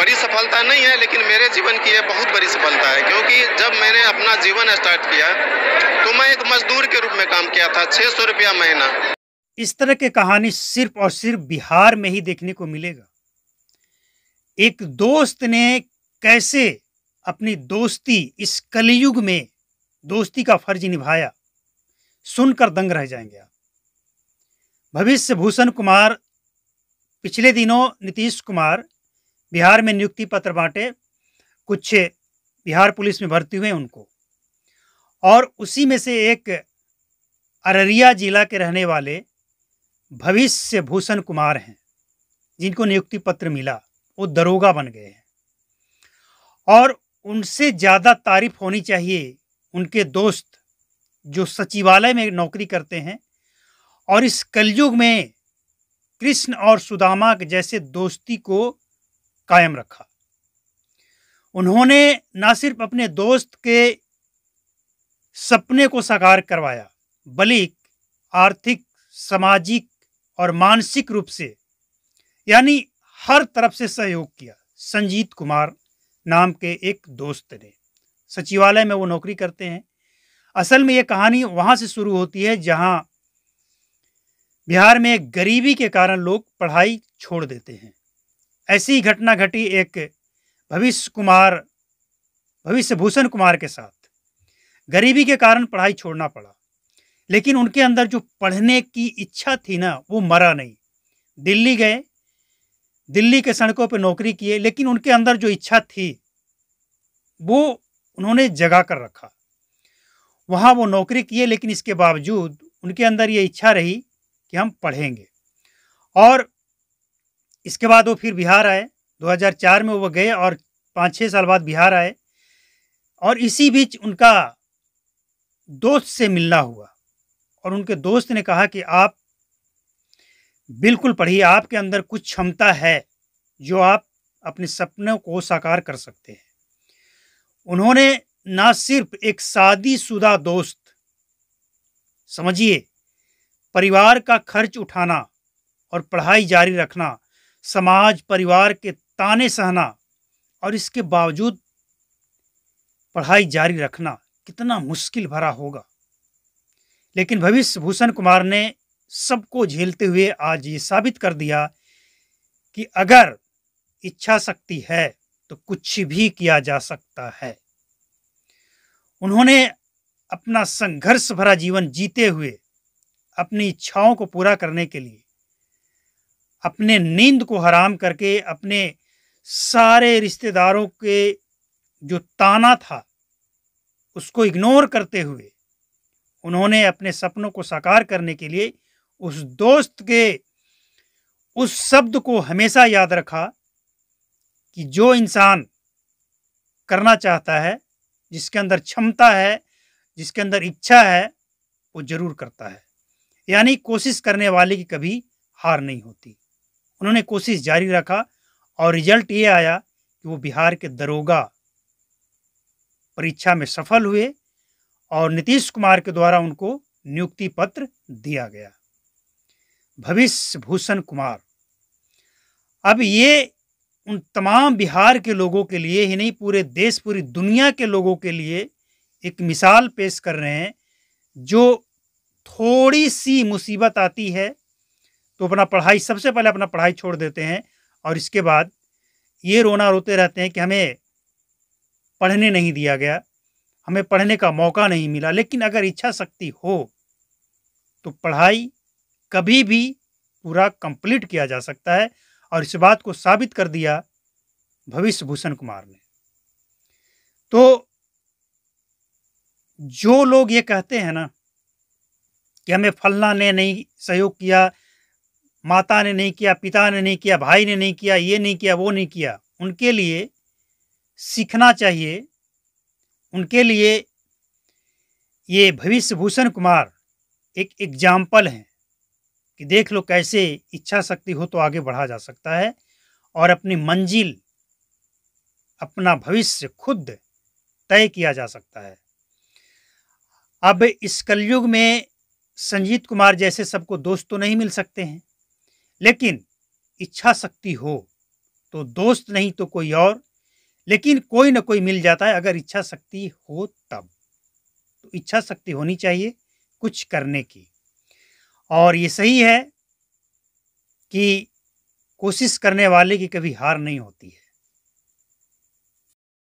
बड़ी सफलता नहीं है लेकिन मेरे जीवन की यह बहुत बड़ी सफलता है क्योंकि जब मैंने अपना जीवन स्टार्ट किया तो मैं एक मजदूर के रूप में काम किया था छह सौ रुपया महीना इस तरह की कहानी सिर्फ और सिर्फ बिहार में ही देखने को मिलेगा एक दोस्त ने कैसे अपनी दोस्ती इस कलयुग में दोस्ती का फर्ज निभाया सुनकर दंग रह जाएंगे आप भविष्य भूषण कुमार पिछले दिनों नीतीश कुमार बिहार में नियुक्ति पत्र बांटे कुछ बिहार पुलिस में भर्ती हुए उनको और उसी में से एक अररिया जिला के रहने वाले भविष्य भूषण कुमार हैं जिनको नियुक्ति पत्र मिला वो दरोगा बन गए हैं और उनसे ज़्यादा तारीफ होनी चाहिए उनके दोस्त जो सचिवालय में नौकरी करते हैं और इस कलयुग में कृष्ण और सुदामा जैसे दोस्ती को कायम रखा उन्होंने न सिर्फ अपने दोस्त के सपने को साकार करवाया बल्कि आर्थिक सामाजिक और मानसिक रूप से यानी हर तरफ से सहयोग किया संजीत कुमार नाम के एक दोस्त ने सचिवालय में वो नौकरी करते हैं असल में ये कहानी वहां से शुरू होती है जहां बिहार में गरीबी के कारण लोग पढ़ाई छोड़ देते हैं ऐसी ही घटना घटी एक भविष्य कुमार भविष्य भूषण कुमार के साथ गरीबी के कारण पढ़ाई छोड़ना पड़ा लेकिन उनके अंदर जो पढ़ने की इच्छा थी ना वो मरा नहीं दिल्ली गए दिल्ली के सड़कों पर नौकरी किए लेकिन उनके अंदर जो इच्छा थी वो उन्होंने जगा कर रखा वहाँ वो नौकरी किए लेकिन इसके बावजूद उनके अंदर ये इच्छा रही कि हम पढ़ेंगे और इसके बाद वो फिर बिहार आए 2004 में वो गए और पाँच छः साल बाद बिहार आए और इसी बीच उनका दोस्त से मिलना हुआ और उनके दोस्त ने कहा कि आप बिल्कुल पढ़िए आपके अंदर कुछ क्षमता है जो आप अपने सपनों को साकार कर सकते हैं उन्होंने ना सिर्फ एक शादीशुदा दोस्त समझिए परिवार का खर्च उठाना और पढ़ाई जारी रखना समाज परिवार के ताने सहना और इसके बावजूद पढ़ाई जारी रखना कितना मुश्किल भरा होगा लेकिन भविष्य भूषण कुमार ने सबको झेलते हुए आज ये साबित कर दिया कि अगर इच्छा शक्ति है तो कुछ भी किया जा सकता है उन्होंने अपना संघर्ष भरा जीवन जीते हुए अपनी इच्छाओं को पूरा करने के लिए अपने नींद को हराम करके अपने सारे रिश्तेदारों के जो ताना था उसको इग्नोर करते हुए उन्होंने अपने सपनों को साकार करने के लिए उस दोस्त के उस शब्द को हमेशा याद रखा कि जो इंसान करना चाहता है जिसके अंदर क्षमता है जिसके अंदर इच्छा है वो ज़रूर करता है यानी कोशिश करने वाले की कभी हार नहीं होती उन्होंने कोशिश जारी रखा और रिजल्ट ये आया कि वो बिहार के दरोगा परीक्षा में सफल हुए और नीतीश कुमार के द्वारा उनको नियुक्ति पत्र दिया गया भविष्य भूषण कुमार अब ये उन तमाम बिहार के लोगों के लिए ही नहीं पूरे देश पूरी दुनिया के लोगों के लिए एक मिसाल पेश कर रहे हैं जो थोड़ी सी मुसीबत आती है तो अपना पढ़ाई सबसे पहले अपना पढ़ाई छोड़ देते हैं और इसके बाद ये रोना रोते रहते हैं कि हमें पढ़ने नहीं दिया गया हमें पढ़ने का मौका नहीं मिला लेकिन अगर इच्छा शक्ति हो तो पढ़ाई कभी भी पूरा कंप्लीट किया जा सकता है और इस बात को साबित कर दिया भविष्य भूषण कुमार ने तो जो लोग ये कहते हैं ना कि हमें फलना ने नहीं सहयोग किया माता ने नहीं किया पिता ने नहीं किया भाई ने नहीं किया ये नहीं किया वो नहीं किया उनके लिए सीखना चाहिए उनके लिए ये भविष्य भूषण कुमार एक एग्जाम्पल हैं कि देख लो कैसे इच्छा शक्ति हो तो आगे बढ़ा जा सकता है और अपनी मंजिल अपना भविष्य खुद तय किया जा सकता है अब इस कलयुग में संजीत कुमार जैसे सबको दोस्त तो नहीं मिल सकते हैं लेकिन इच्छा शक्ति हो तो दोस्त नहीं तो कोई और लेकिन कोई ना कोई मिल जाता है अगर इच्छा शक्ति हो तब तो इच्छा शक्ति होनी चाहिए कुछ करने की और ये सही है कि कोशिश करने वाले की कभी हार नहीं होती है